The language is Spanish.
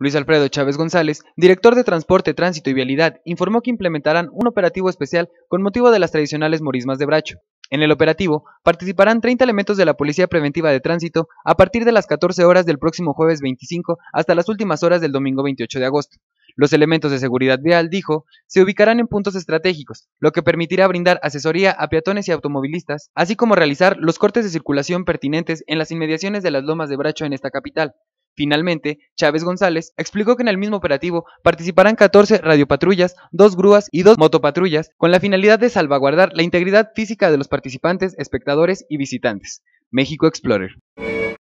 Luis Alfredo Chávez González, director de Transporte, Tránsito y Vialidad, informó que implementarán un operativo especial con motivo de las tradicionales morismas de Bracho. En el operativo participarán 30 elementos de la Policía Preventiva de Tránsito a partir de las 14 horas del próximo jueves 25 hasta las últimas horas del domingo 28 de agosto. Los elementos de seguridad vial, dijo, se ubicarán en puntos estratégicos, lo que permitirá brindar asesoría a peatones y automovilistas, así como realizar los cortes de circulación pertinentes en las inmediaciones de las lomas de Bracho en esta capital. Finalmente, Chávez González explicó que en el mismo operativo participarán 14 radiopatrullas, dos grúas y dos motopatrullas con la finalidad de salvaguardar la integridad física de los participantes, espectadores y visitantes. México Explorer.